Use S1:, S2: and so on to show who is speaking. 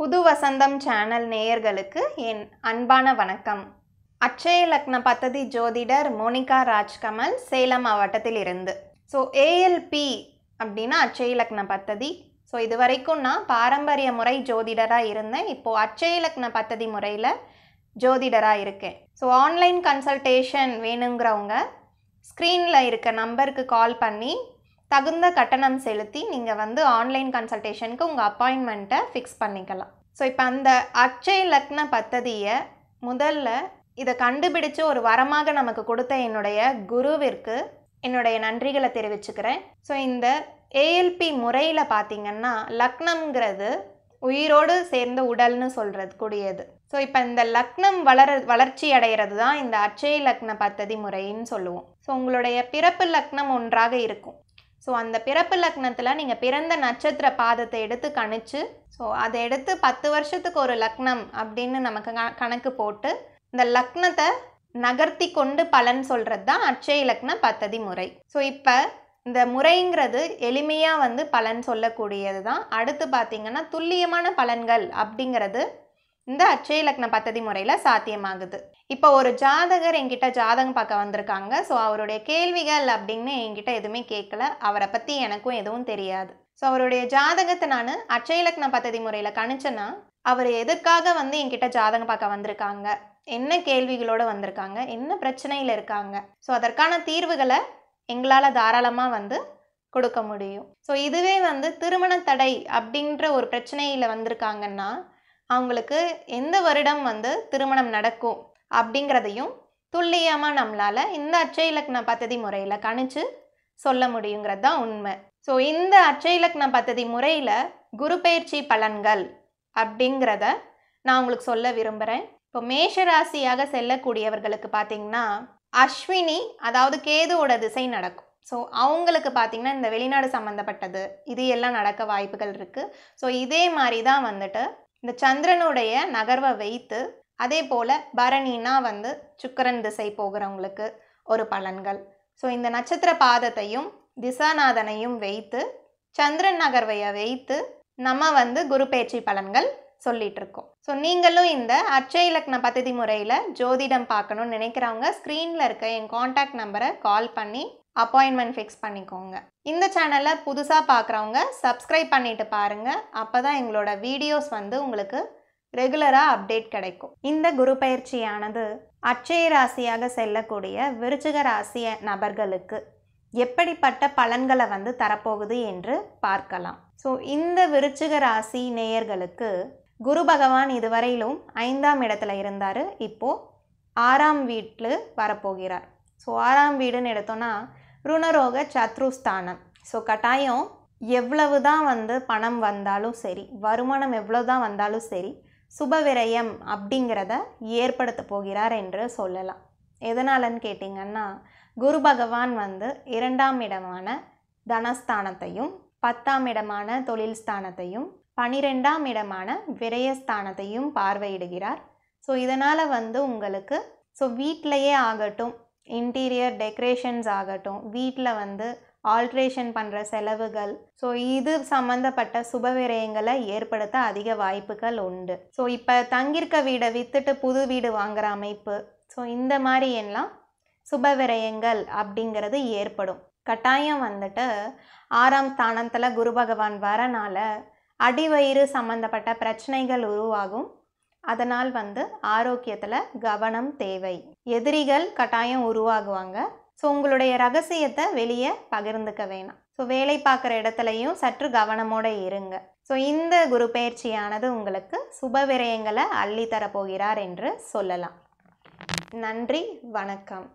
S1: புது வசந்தம் சேனல் நேயர்களுக்கு என் அன்பான வணக்கம் அக்ஷய லக்ன பத்ததி ஜோதிடர் மோனிகா ராஜ்கமல் சேலம் மாவட்டத்தில் இருந்து ஸோ ஏஎல்பி அப்படின்னா அக்ஷய லக்ன பத்ததி ஸோ இது வரைக்கும் நான் பாரம்பரிய முறை ஜோதிடராக இருந்தேன் இப்போது அக்ஷய லக்ன பத்ததி முறையில் ஜோதிடராக இருக்கேன் ஸோ ஆன்லைன் கன்சல்டேஷன் வேணுங்கிறவங்க ஸ்க்ரீனில் இருக்க நம்பருக்கு கால் பண்ணி தகுந்த கட்டணம் செலுத்தி நீங்கள் வந்து ஆன்லைன் கன்சல்டேஷனுக்கு உங்கள் அப்பாயின்மெண்ட்டை ஃபிக்ஸ் பண்ணிக்கலாம் ஸோ இப்போ அந்த அச்சை லக்ன பத்ததியை முதல்ல இதை கண்டுபிடிச்சு ஒரு வரமாக நமக்கு கொடுத்த என்னுடைய குருவிற்கு என்னுடைய நன்றிகளை தெரிவிச்சுக்கிறேன் ஸோ இந்த ஏஎல்பி முறையில் பார்த்திங்கன்னா லக்னம்ங்கிறது உயிரோடு சேர்ந்த உடல்னு சொல்கிறது கூடியது ஸோ இப்போ இந்த லக்னம் வளர வளர்ச்சி அடைகிறது தான் இந்த அச்சய லக்ன பத்ததி முறைன்னு சொல்லுவோம் ஸோ உங்களுடைய பிறப்பு லக்னம் ஒன்றாக இருக்கும் ஸோ அந்த பிறப்பு லக்னத்தில் நீங்கள் பிறந்த நட்சத்திர பாதத்தை எடுத்து கணிச்சு ஸோ அதை எடுத்து பத்து வருஷத்துக்கு ஒரு லக்னம் அப்படின்னு நமக்கு கணக்கு போட்டு இந்த லக்னத்தை நகர்த்தி கொண்டு பலன் சொல்கிறது தான் அச்சய லக்ன பத்ததி முறை ஸோ இப்போ இந்த முறைங்கிறது எளிமையாக வந்து பலன் சொல்லக்கூடியது தான் அடுத்து பார்த்திங்கன்னா துல்லியமான பலன்கள் அப்படிங்கிறது இந்த அச்சய லக்ன பத்ததி முறையில் சாத்தியமாகுது இப்போ ஒரு ஜாதகர் என்கிட்ட ஜாதகம் பார்க்க வந்திருக்காங்க ஸோ அவருடைய கேள்விகள் அப்படின்னு என்கிட்ட எதுவுமே கேட்கல அவரை பற்றி எனக்கும் எதுவும் தெரியாது ஸோ அவருடைய ஜாதகத்தை நான் அச்சயலக்ன பத்ததி முறையில் கணிச்சேன்னா அவர் எதுக்காக வந்து என்கிட்ட ஜாதகம் பார்க்க வந்திருக்காங்க என்ன கேள்விகளோடு வந்திருக்காங்க என்ன பிரச்சனையில் இருக்காங்க ஸோ அதற்கான தீர்வுகளை எங்களால் தாராளமாக வந்து கொடுக்க முடியும் ஸோ இதுவே வந்து திருமண தடை அப்படின்ற ஒரு பிரச்சனையில் வந்திருக்காங்கன்னா அவங்களுக்கு எந்த வருடம் வந்து திருமணம் நடக்கும் அப்படிங்கிறதையும் துல்லியமாக நம்மளால் இந்த அச்சை இலக்கண பத்ததி முறையில் கணிச்சு சொல்ல முடியுங்கிறது தான் உண்மை ஸோ இந்த அச்சை இலக்கண பத்ததி முறையில் குரு பயிற்சி பலன்கள் அப்படிங்கிறத நான் உங்களுக்கு சொல்ல விரும்புகிறேன் இப்போ மேஷராசியாக செல்லக்கூடியவர்களுக்கு பார்த்தீங்கன்னா அஸ்வினி அதாவது கேதுவோட திசை நடக்கும் ஸோ அவங்களுக்கு பார்த்திங்கன்னா இந்த வெளிநாடு சம்மந்தப்பட்டது இது எல்லாம் நடக்க வாய்ப்புகள் இருக்குது ஸோ இதே மாதிரி தான் வந்துட்டு இந்த சந்திரனுடைய நகர்வை வைத்து அதே போல் பரணினா வந்து சுக்கரன் திசை போகிறவங்களுக்கு ஒரு பலன்கள் ஸோ இந்த நட்சத்திர பாதத்தையும் திசாநாதனையும் வைத்து சந்திரன் நகர்வையை வைத்து நம்ம வந்து குரு பேச்சு பலன்கள் சொல்லிட்டு இருக்கோம் ஸோ நீங்களும் இந்த அச்சய லக்ன பதிதி முறையில் ஜோதிடம் பார்க்கணும்னு நினைக்கிறவங்க ஸ்க்ரீனில் இருக்க என் காண்டாக்ட் நம்பரை கால் பண்ணி அப்பாயின்மெண்ட் ஃபிக்ஸ் பண்ணிக்கோங்க இந்த சேனலை புதுசாக பார்க்குறவங்க சப்ஸ்கிரைப் பண்ணிட்டு பாருங்கள் அப்போ தான் எங்களோட வீடியோஸ் வந்து உங்களுக்கு ரெகுலராக அப்டேட் கிடைக்கும் இந்த குரு பயிற்சியானது அச்சய ராசியாக செல்லக்கூடிய விருச்சிக ராசிய நபர்களுக்கு எப்படிப்பட்ட பலன்களை வந்து தரப்போகுது என்று பார்க்கலாம் ஸோ இந்த விருச்சிக ராசி நேயர்களுக்கு குரு பகவான் இதுவரையிலும் ஐந்தாம் இடத்துல இருந்தார் இப்போது ஆறாம் வீட்டில் வரப்போகிறார் ஸோ ஆறாம் வீடுன்னு எடுத்தோன்னா ருணரோக சத்ருஸ்தானம் ஸோ கட்டாயம் எவ்வளவு தான் வந்து பணம் வந்தாலும் சரி வருமானம் எவ்வளோ தான் வந்தாலும் சரி சுபவிரயம் அப்படிங்கிறத ஏற்படுத்த போகிறார் என்று சொல்லலாம் எதனாலன்னு கேட்டிங்கன்னா குரு பகவான் வந்து இரண்டாம் இடமான தனஸ்தானத்தையும் பத்தாம் இடமான தொழில் ஸ்தானத்தையும் பனிரெண்டாம் இடமான விரயஸ்தானத்தையும் பார்வையிடுகிறார் ஸோ இதனால் வந்து உங்களுக்கு ஸோ வீட்டிலையே ஆகட்டும் இன்டீரியர் டெக்கரேஷன்ஸ் ஆகட்டும் வீட்டில் வந்து ஆல்ட்ரேஷன் பண்ணுற செலவுகள் ஸோ இது சம்மந்தப்பட்ட சுப விரயங்களை ஏற்படுத்த அதிக வாய்ப்புகள் உண்டு ஸோ இப்போ தங்கியிருக்க வீடை விற்றுட்டு புது வீடு வாங்குகிற அமைப்பு ஸோ இந்த மாதிரி எல்லாம் சுப விரயங்கள் அப்படிங்கிறது ஏற்படும் கட்டாயம் வந்துட்டு ஆறாம் ஸ்தானத்தில் குரு பகவான் வரனால அடிவயிறு சம்மந்தப்பட்ட பிரச்சனைகள் உருவாகும் அதனால் வந்து ஆரோக்கியத்தில் கவனம் தேவை எதிரிகள் கட்டாயம் உருவாகுவாங்க ஸோ உங்களுடைய ரகசியத்தை வெளியே பகிர்ந்துக்க வேணாம் ஸோ வேலை பார்க்குற இடத்துலையும் சற்று கவனமோடு இருங்க ஸோ இந்த குரு பயிற்சியானது உங்களுக்கு சுப விரயங்களை அள்ளித்தரப்போகிறார் என்று சொல்லலாம் நன்றி வணக்கம்